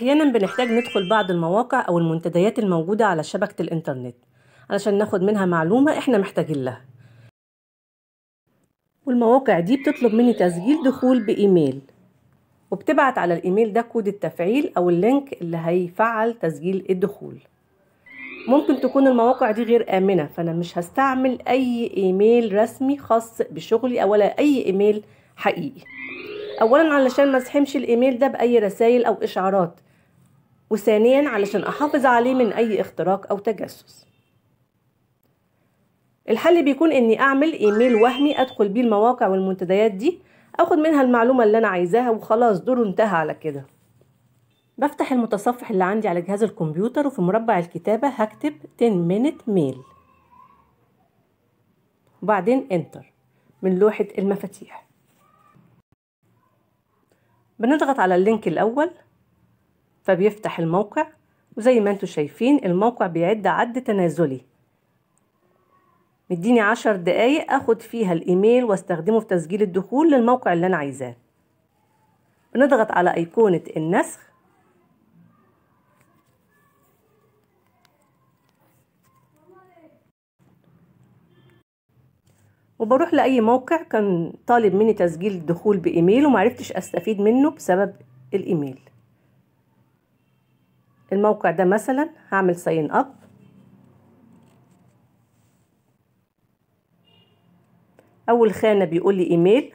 أحيانا بنحتاج ندخل بعض المواقع أو المنتديات الموجودة على شبكة الإنترنت علشان ناخد منها معلومة إحنا محتاجين لها والمواقع دي بتطلب مني تسجيل دخول بإيميل وبتبعت على الإيميل ده كود التفعيل أو اللينك اللي هيفعل تسجيل الدخول ممكن تكون المواقع دي غير آمنة فأنا مش هستعمل أي إيميل رسمي خاص بشغلي أو ولا أي إيميل حقيقي أولا علشان ما الإيميل ده بأي رسائل أو إشعارات وثانيا علشان أحافظ عليه من أي اختراق أو تجسس الحل بيكون إني أعمل إيميل وهمي أدخل بيه المواقع والمنتديات دي أخد منها المعلومة اللي أنا عايزاها وخلاص دوره انتهى على كده بفتح المتصفح اللي عندي على جهاز الكمبيوتر وفي مربع الكتابة هكتب 10 minute mail وبعدين انتر من لوحة المفاتيح بنضغط على اللينك الأول فبيفتح الموقع وزي ما انتوا شايفين الموقع بيعد عد تنازلي مديني عشر دقايق اخد فيها الايميل واستخدمه في تسجيل الدخول للموقع اللي انا عايزاه بنضغط على ايقونة النسخ وبروح لأي موقع كان طالب مني تسجيل الدخول بإيميل ومعرفتش أستفيد منه بسبب الإيميل الموقع ده مثلا هعمل ساين اب اول خانه بيقول لي ايميل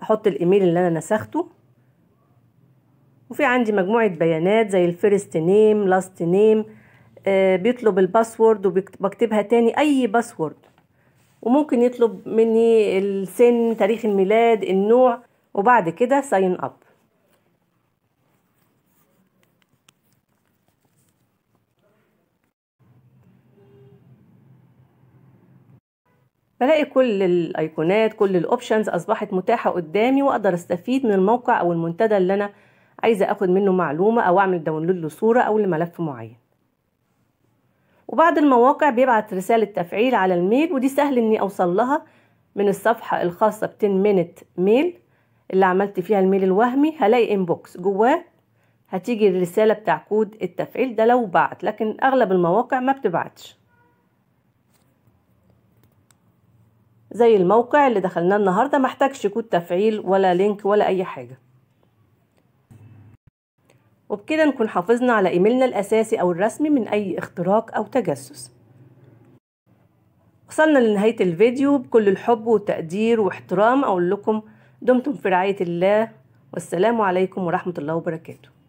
هحط الايميل اللي انا نسخته وفي عندي مجموعه بيانات زي الفيرست نيم لاست نيم بيطلب الباسورد وبكتبها تاني اي باسورد وممكن يطلب مني السن تاريخ الميلاد النوع وبعد كده ساين اب بلاقي كل الايقونات كل الاوبشنز اصبحت متاحه قدامي واقدر استفيد من الموقع او المنتدى اللي انا عايزه اخد منه معلومه او اعمل داونلود لصوره او لملف معين وبعض المواقع بيبعت رساله تفعيل على الميل ودي سهل اني اوصل لها من الصفحه الخاصه ب 10 مينت ميل اللي عملت فيها الميل الوهمي هلاقي انبوكس جواه هتيجي الرساله بتاع كود التفعيل ده لو بعت لكن اغلب المواقع ما بتبعتش زي الموقع اللي دخلناه النهارده محتاجش كود تفعيل ولا لينك ولا اي حاجه وبكده نكون حافظنا على ايميلنا الاساسي او الرسمي من اي اختراق او تجسس وصلنا لنهايه الفيديو بكل الحب والتقدير واحترام اقول لكم دمتم في رعايه الله والسلام عليكم ورحمه الله وبركاته